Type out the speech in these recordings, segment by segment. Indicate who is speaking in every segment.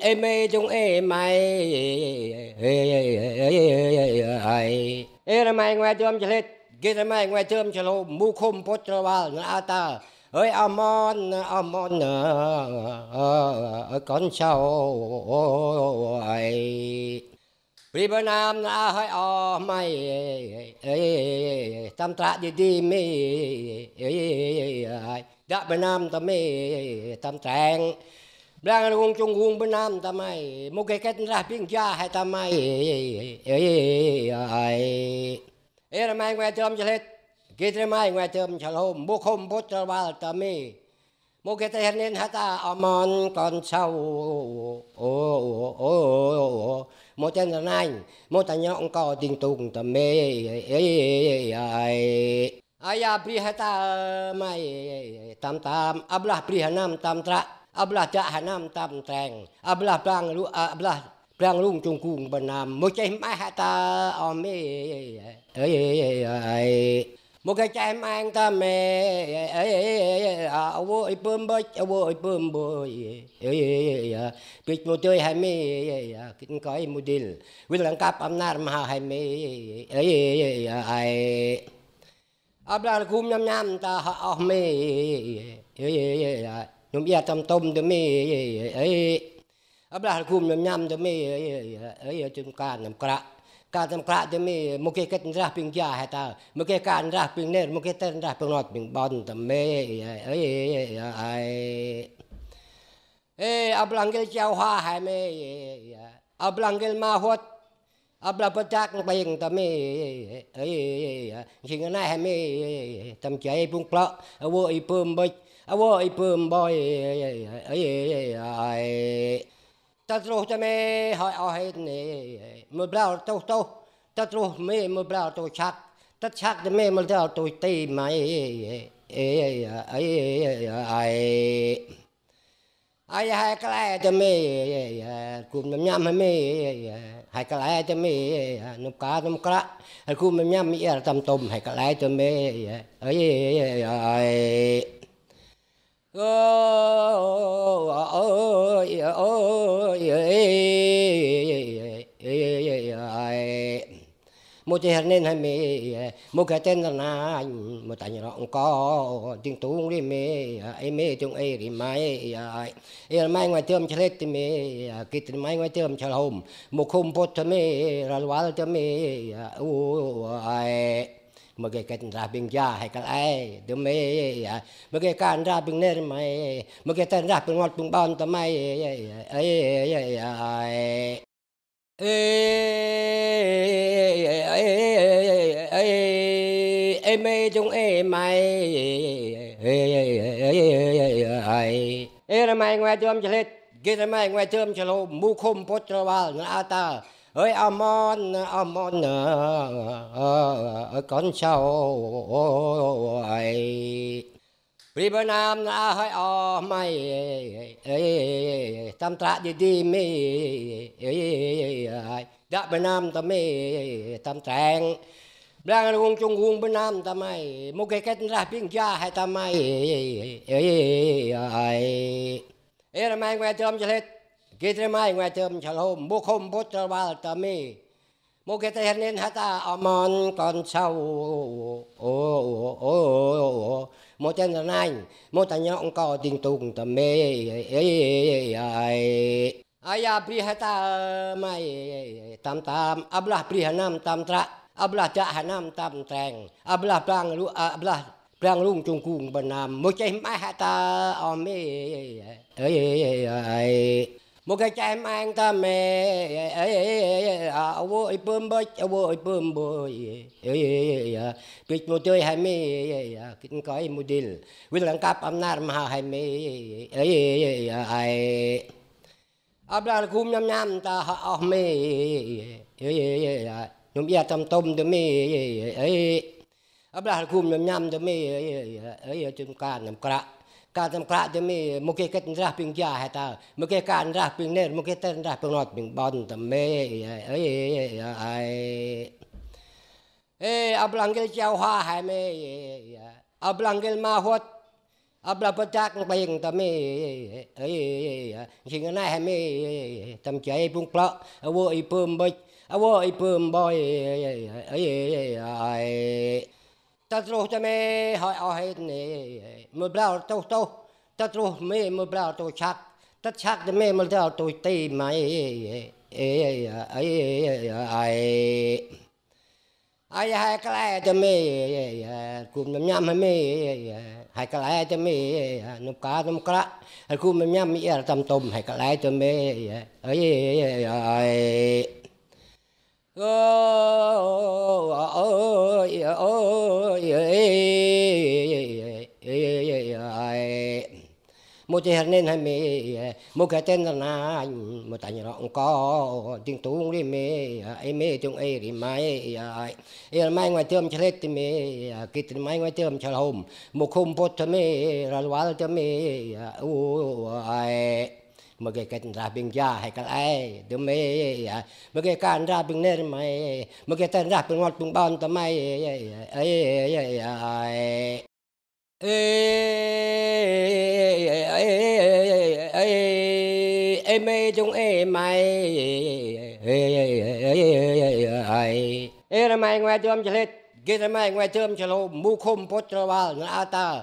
Speaker 1: em ơi chúng em mày em ra mày ngoài tôm chả lết ghê ra mày ngoài tôm chả lô mu khum pot cho vào nó a ta ơi amon amon ờ, ờ, ờ, con sao ai ปรีบนามนาให้ออไม่เอ้ตำตระดีดีไม่เอ้ดับนามตะไม่ตำแตงบลางรุงจงหุงบนามตะไม่มุกเกตราพิงยาให้ตะไม่เอ้เอรมัยแวเติมเฉลิดกิตรมัยแวเติมฉลมบุคมพุทธวาลตะไม่มกเตเนินหตาอมอนก่อนเช้าโอ้โอ้ một chân là nành một tay ông có tình tùng tầm mê ai à, aya prihata mai tam tam ablah prihanam tam tra ablah cha hanam tam trang ablah prang lu ablah prang lung chung cung ban nam mo chay mai hata ome ai ai ai một cái chai mang ta mẹ áo ơi bơm bơi áo ơi bơm bơi biết một chơi hai mê kinh coi một điều quyết lăng cáp âm nam mà hay mê ấy ai ấp là cung nhâm nhâm ta học mê nhóm ia tâm tôm tôi mê ấy ấp là cung nhâm nhâm tôi mê ấy chúng ta nằm cạ การจำกระจะมีมุกเกตนราปิงยาเหตามุกเกการราปิงเนรมุกเกตนราปิงนอดปิงบอลตัมเมเอ้ยไอเออับลังเกลเจ้าหาหายเมอับลังเกลมาหดอับลังประจักษ์ไปยังตัมเมเอ้ยชิงกันไหนหายเมตัมใจปุ่งเปล่าอวอยเพิ่มบ่อยอวอยเพิ่มบ่อยเอ้ยไอ تتروح تمي هاي آهيتني مبلار تو تو تتروح مي مبلار تو شاك تتشاك دمي مبلار تو تي ماي اي اي اي ai hai cái này cho mẹ cùng nằm nhắm hay mẹ hai cái này cho mẹ nằm cá nằm cá cùng nằm nhắm mẹ tầm tôm hai cái này cho mẹ ấy ấy ấy một chị hạt nên hay mì một cái tên là na, một tại nhà có tiếng tung đi mì ai mì tiếng ai đi mai ai mai ngoài tiêm chơi hết mì cái tên mai ngoài tiêm chơi hôm một hôm bốt cho mì là quá cho mì ai mà cái cái ra bình gia hay cái ai đúng mấy à. mà cái cái ra bình nè mày mà cái tên ra bình ngọt bình ban tao mày ấy ấy ấy em ấy chúng em mày em mày ngoài tôm chả lết ghê mày ngoài tôm chả lô mu khum pot ra vào nó ta ơi amon amon ờ, ờ, ờ, con sâu ấy Vì bữa nam na à, hơi o mày tam tạ đi đi mi đã bữa nam ta mi tam trang Blang rung chung hung bữa nam ta mai, một cái cách ra biên gia hay ta mày ấy ấy ấy ấy ấy ấy ấy ấy ấy ấy ấy ấy Kitre mai ngoài chơm chal hôm bố khom bố chal bal ta mi Mô kê tên nên hát ta amon con sau Mô tên là nành Mô ta nhọng có tình tùng ta mê Aya pri hát ta mai tam tam Ablah pri hà nam tam tra Ablah cha hà nam tam trang Ablah prang lu Ablah prang lung trung cung bà nam Mô chê mai hát ta amê Ê ê ê ê một cái chai mang ta mẹ áo bơm bơi áo vội bơm bơi biết một chơi hai mẹ kinh coi một đil với lần cáp âm nar mà hai mẹ ai ablar kum nham nham ta ha ao mẹ nhom ya tam tôm đứa mẹ ablar kum nham nham đứa mẹ ấy chúng ta nhầm cạ การจำกระจะมีมุกเกตนราปิงยาให้ตามุกเกการราปิงเนรมุกเกตนราปิงนอดปิงบอนตะเมเอ้ยไอเออับลังเกลเจ้าหาให้เมอับลังเกลมาหดอับลับจักไปยังตะเมเอ้ยชิงนายให้เมทำใจปุ่งเปล่าเอาไว้เพิ่มบ่อยเอาไว้เพิ่มบ่อยเอ้ยไอ cho hỏi ở hết تتروه تمي هاي آهيتني مبلار تو تو تتروه مي مبلار chắc شاك chắc cho مبلار تو تي ماي اي اي ai ai ai hai cái lai cho mê cùng nhầm nhầm mê hai cái lai cho mê nộp cá nộp cá cùng nhầm nhầm mê tâm tôm hai cái lai cho mê ấy ấy ấy ơi ơi một chị hạt nên hai mẹ một cái tên là na anh, một tại nhỏ rộng có tiếng tú đi mẹ ai mẹ tiếng ai đi mai em mai ngoài thơm chơi hết thì mẹ kỳ tình mai ngoài thơm chơi hôm một hôm bột thì mẹ là loa cho mẹ ôi mà cái cái ra bình già hay cái ai đúng à. mày, mà cái cái ra bình nè mày mà cái tên ra bình ngọt bình ban tao mày ấy ấy ấy em ấy chúng em mày em mày ngoài chôm chơi hết cái mày ngoài chôm chơi lô mu khum pot cho vào nó ta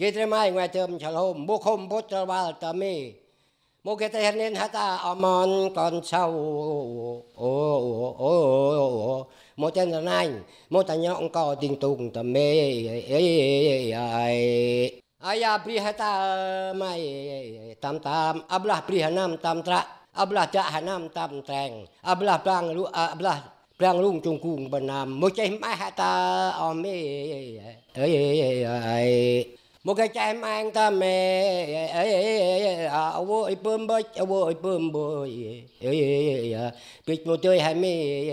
Speaker 1: Kita mai macam calom bukum puterbal tami. Mungkin terhenin hata amon konsau. Oh oh oh. Mau tanya nai, mau tanya engkau ting tung tami. Ayah beri hata mai tam tam. Ablah beri hanam tam tra. Ablah dah hanam tam treng. Ablah bang lu ablah พลางลุงจงกุงบนามมุใจมาหาตาอเมเอ้ย một cái chai mang ta mẹ à ôi bơm bơi à ôi bơm bơi biết một chơi hay mê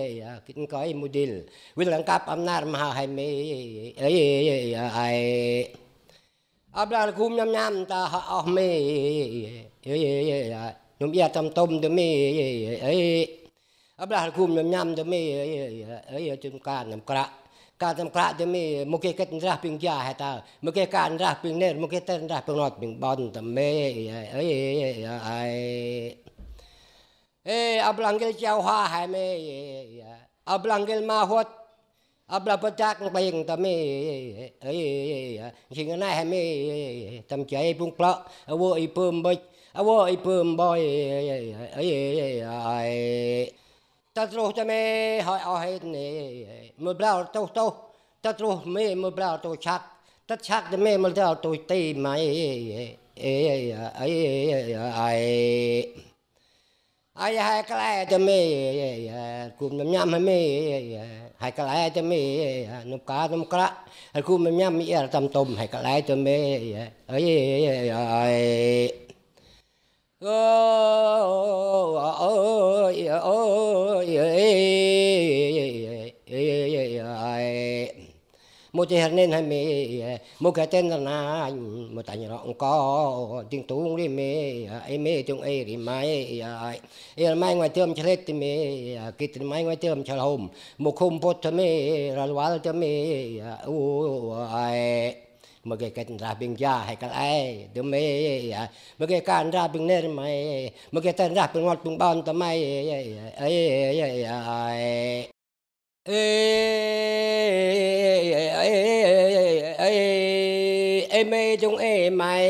Speaker 1: kinh coi một điều quyết là cáp âm nar mà hay mê ai ấp ra khum nhâm nhâm ta họ mê nhóm gia tâm tôm được mê ấp ra khum nhâm nhâm được mê ấy chum ca nằm cạ kadam kla de mi muke ket ndra ping ja ha ta muke ka ndra ping ner muke ter ndra ping not ping bon tam me ai ai e ablangel chao ha ha me ablangel ma hot abla patak ng bayang tam me ai sing na ha me tam chai pung pla awo i pum boy awo i pum boy ai ai ai تطرح تمي هاي ย ه ي د ن ي مبلار تو تو تطرح مي مبلار تو شاك تشاك دمي م ชักจะไม่มือเปล่าอ้ยไอ้ไอ้ไอ้หายกลาจะไม่คุมน้ำยำให้ไม่หายกลจะไม่นุกานุกระไอ้คุมน้ำยำมีอะไรทำตมหายกลจะไม่เอ้ยไอ้เออจฮันเนนให้เมียมุกเตจนนานมุตันยรองกอดจ้งตูงริเมียไอเมียจงเอริไม่ไอเอลไม่งวยเติมเฉลติเมียกิตไม่งวยเติมฉลุมมุคุมพุทธเมียรัลวัลจะเมียอู้ไอเมื่อกันราบิงยาให้กันไอเดิมเมย์เมื่อการรับิงเนรไม่เมื่อแกนรับิงวัดบิงบ้านทำไมเอ้ยเอ้ยเอ้ยเอ้ย em chúng em mày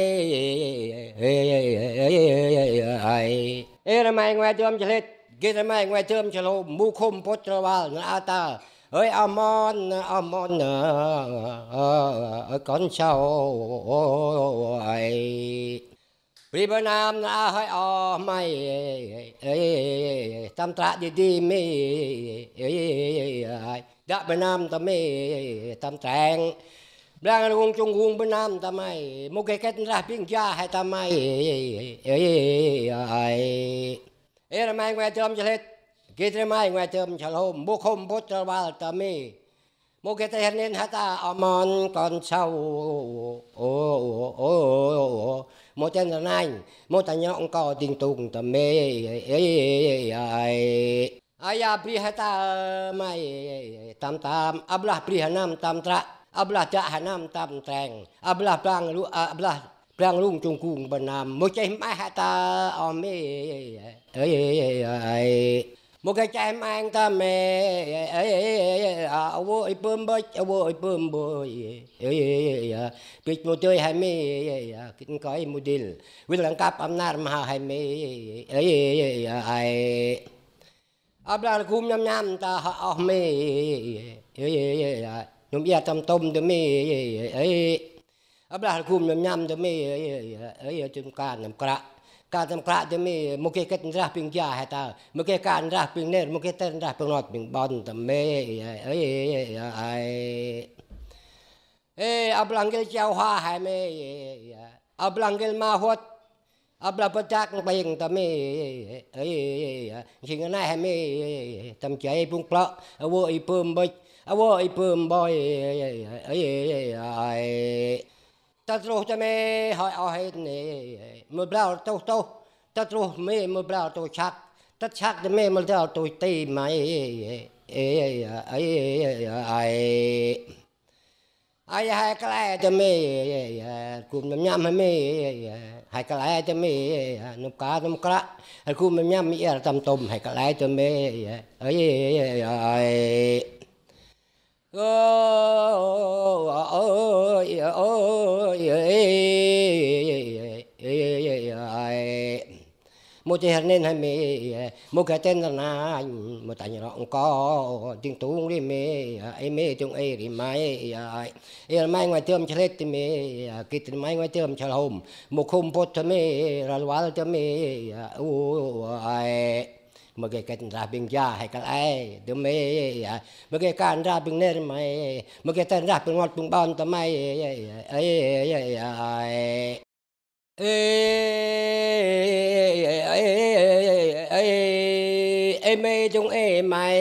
Speaker 1: ê là mày ngoài chôm chơi hết ghê là mày ngoài chôm chơi lô mu khom bốt cho vào là ta ơi amon amon ờ, ờ, ờ, con cháu ấy Pri bơ nam na hơi o mày ấy tam trạ đi đi mi ấy đã bơ nam tâm mi tam trang บแรงงงจงหงบนน้ำทำไมมุกเกตนราพิงยาให้ทำไมเอ้ยเอ้ยเอ้เอ้ยไม่แง่เติมจะเล็ดกีตรไม่แว่เติมฉลมบุคมพุทธวาลทำไมมุกเกตเห็นเห็นหาตาอมอนก่อนเช้าโอ้โอ้โอ้โอมุกเจนนัายมุกตาเยองกอติงตุงตมีเอ้ยเอ้ยเอ้ยอายาปรีหาตาไม่ตามตามอับลาปรีหานำตามตรา abla cha hanam tam trang abla prang lu abla prang lung trung cung ban nam mo chay mai ha ta ome ai ai ai mo cái chay mai anh ta me ai ai ai wo i pum bo wo i pum bo ai ai ai pich mo chơi hai me kinh coi mo dil wil lang kap am nar ma hai me ai ai ai abla kum nham nham ta ha ome ai ai ai ยมเอียทำต้มเดม่เอ้ยอับราคุมยมยำเดม่เอ้ยเอ้จุนการนำกระการทำกระเดมโมุกเกันราปิงยาให้ตามุกเกการราปิงเนรมุกเกตันราปิงนอดปิงบอลจะเมเอ้ยเอ้อเอ้ยอับลังเกลเจ้าหาใหม่เมอับลังเกลมาหดอับลาปจักไปยังตาม่เอ้ยชิงกันได้ให้มีทำใจพุ่งเพลาเอาวัวอเพิ่มไป awoi pum boy tatro tame hai a het ne mo blau to to tatro me mo blau to chak tat chak de me mo blau to te mai ai hai cái lẽ cho mê cùng nhầm nhầm hay mê hai cái lẽ cho mê nộp cá nộp cá cùng nhầm nhầm mê tầm tùm hai cái lẽ cho mê ấy ấy ấy một chị hạt nên hay mì một cái tên là anh, một tay nhỏ có tiếng tú đi mì ai mì chung ai đi mai ai mai ngoài tiêm chơi hết mì kí tin mai ngoài tiêm chơi hôm một khung bốt mì là quá cho mì ôi mà cái cái ra bình già hay cái ai đứa mấy mà cái can ra bình nên mày mà cái tên ra bình ngọt bình bon tao mày ấy ấy ấy em ấy chúng em mày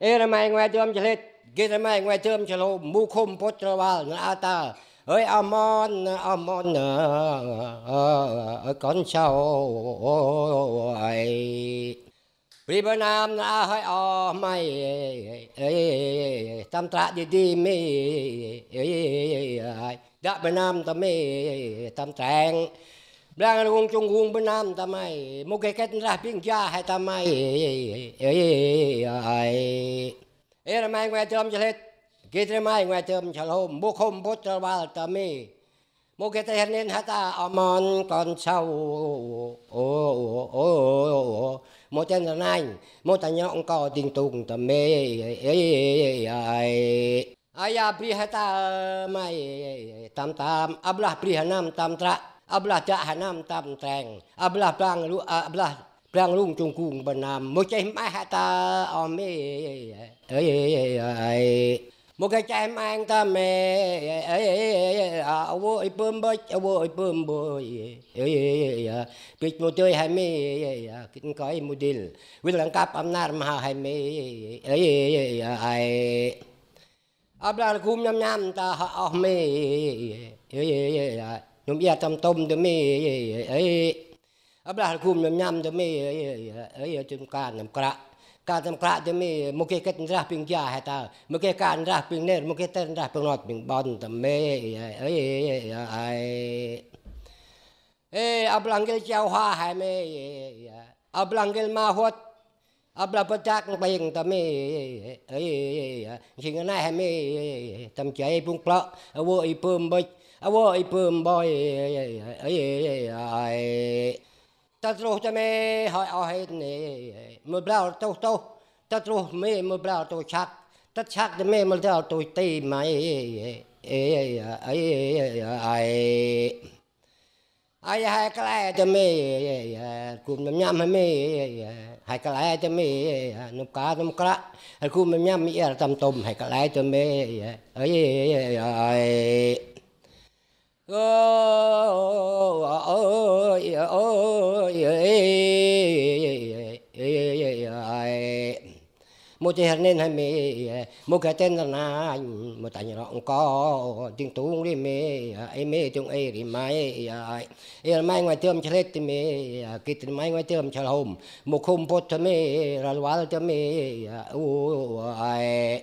Speaker 1: ấy mày ngoài chôm chả hết cái mày ngoài chôm chả lô mu khom pot ra vào nó ta ơi amon amon con sâu ấy vì bữa nam na hơi o mày tam tra đi đi mi đã dạ, bữa nam ta mi tam trang đang là trung quân bên nam ta mày một cái cách ra biên gia hay ta mày ấy ấy ấy ấy ấy ấy ấy ấy ấy ấy Gitremai ngoài thơm chả hôm Bố không bố trở vào tờ mi Mô kê tê hên nên hát ta Ở mòn còn sâu Mô tên là nành Mô ta nhọn có tình tùng tờ mê Aya prihata mai tam tam ablah prihanam tam tra ablah jahanam tam treng ablah prang lu ablah พลางลุงจงกุงบนามมุใจมาหาตาอเมเอ้ย một cái chai mang ta mẹ ôi bơm bơi ôi bơm bơi kịch một chơi hai mê kịch coi một điều quyết là cáp âm nam mà hai mê ấy ai abla kum nham nham ta ha oh mê nhom ya tam tom de mê ấy abla kum nham nham de mê ấy chúng ta nằm cả ka tam kla de mi mo ke ket ndra ping kya ha ta mo ke ka ndra ping ner mo ke ter ndra ping not ping bon tam me ai ai e ablangel chao ha ha me ablangel ma hot abla patak ng bayang tami ay singa na hami tam chay pung pla awo ipum boy awo ipum boy ay ay ay تتروه تمي هاي آهيتني مبلار تو تو تتروه مي مبلار تو شاك تتشاك دمي مبلار تو تي ماي اي اي اي ai hai cái này cho mi cùng nhâm nhâm mi hai cái này cho mi nụ cá nụ cá cùng nhâm nhâm mi tầm tôm hai cái này cho mi ấy ấy ấy một chị hạt hay mì một cái tên là na một tại nhà ông có tiếng tú đi mì em mì tiếng ai đi mai em mai ngoài tiệm chơi hết mì cái tên mai ngoài tiệm chơi hôm một khung bột cho mì là loa cho mì ai.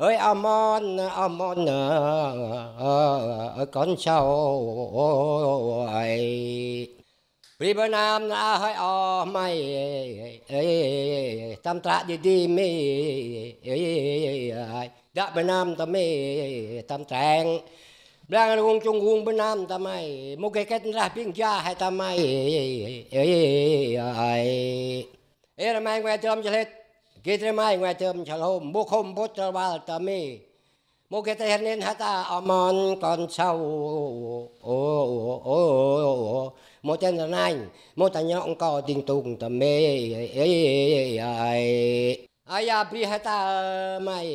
Speaker 1: ơi amon amon con sâu ấy Vì bữa nam na hơi o mày tam trạ đi đi mi đã bữa nam ta mi tam trang Đang luôn chung hung bữa nam ta mày một cái cách ra biên gia hay ta mày ấy ấy ấy ấy ấy ấy ấy ấy ấy ấy ấy Kita mai macam calom bukom botol bal tami. Mungkin terhenin hata amon kon sau. Oh oh oh. Mo ten nai, mo tanya engkau ting tung tami. Ayah pri hata mai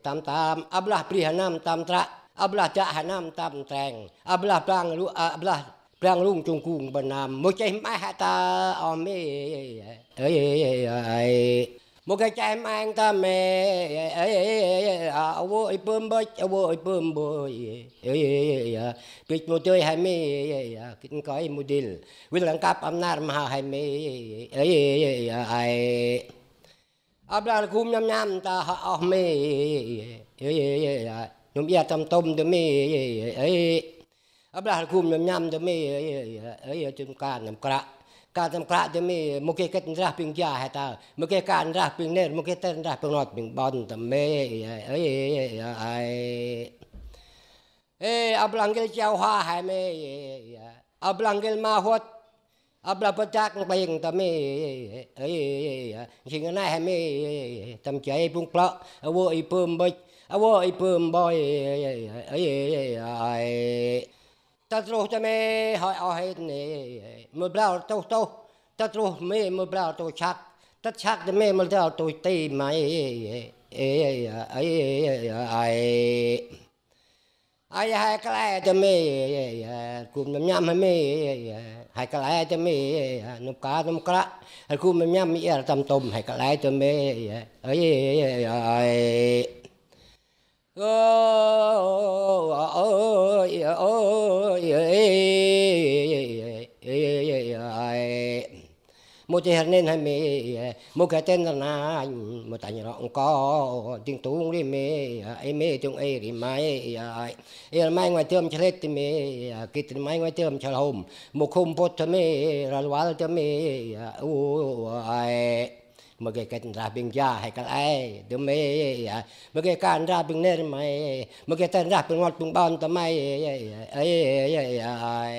Speaker 1: tam tam ablah pri hanam tam tra ablah dak hanam tam treng ablah bang lu ablah ปลางลุงจงกุงบนามมใจไม่หาตาอเมเอ้ย một cái chai mang ta mẹ ôi ơi bơm bơi ôi bơm bơi biết một chơi hai mê kinh coi một điều quyết lắng cáp âm nam mà hay mê ấy ai ấp là cung nhâm nhâm ta họ mê nhóm ia tâm tôm tôi mê ấy ấp là cung nhâm nhâm tôi mê ấy chúng ta nằm cạ การจำกระจะมีมุกเกตนราปิงยาเหตามุกเกการราปิงเนรมุกเกตนราปิงนอดปิงบอลตัมเมเอ้ยไอเออับลังเกลเจ้าหาหายเมอับลังเกลมาหดอับลังประจักษ์ไปยังตัมเมเอ้ยชิงกันไหนหายเมตัมใจปุ่งเปล่าอวอยเพิ่มบ่อยอวอยเพิ่มบ่อยเอ้ยไอ تروح تمي هاي آهيدني مبلار تو تو تروح مي مبلار تو شاك تشاك دمي مبلار تو تي ماي اي اي اي ai hai cái này cho mẹ cùng nằm nhắm hay mẹ hai cái này cho mẹ nằm cá nằm cá hai cùng nằm nhắm mẹ tầm tôm hai cái này cho mẹ ấy ấy ấy ุจเนนให้เมมุกเตนนานมุตันยรองกอติงตุงริเมไอเมตุงไอริมไมยไอเอลไม่ไวเติมเชลติเมกิตไม่ไวเติมชะลมมุคุมพุทธเมรัลวัลเตเมอุไอเมื่อกี้การราบิงยาให้กันไอ้เดิมเมย์เมื่อกี้การราบิงเนรไม่เมื่อกี้การราบิงวัดบิงบอาต่อไมเอ้ยเอ้ยเอ้ย